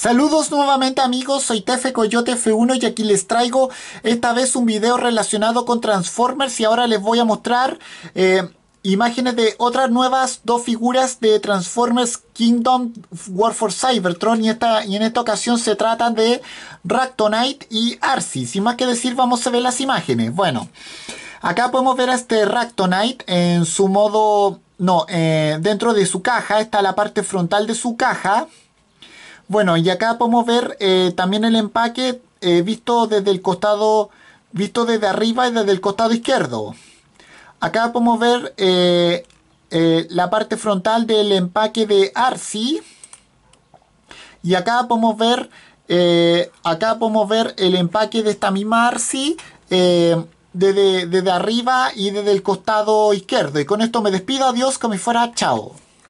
Saludos nuevamente amigos, soy Tefe Coyote F1 y aquí les traigo esta vez un video relacionado con Transformers y ahora les voy a mostrar eh, imágenes de otras nuevas dos figuras de Transformers Kingdom War for Cybertron y, en esta ocasión se tratan de Ractonite y Arcee. Sin más que decir vamos a ver las imágenes. Bueno, acá podemos ver a este Ractonite en su modo... No, eh, dentro de su caja, está la parte frontal de su caja. Bueno, y acá podemos ver eh, también el empaque eh, visto desde el costado, visto desde arriba y desde el costado izquierdo. Acá podemos ver eh, la parte frontal del empaque de Arsi. Y acá podemos ver, acá podemos ver el empaque de esta misma Arsi. Desde, desde, arriba y desde el costado izquierdo. Y con esto me despido, adiós, como si fuera, chao.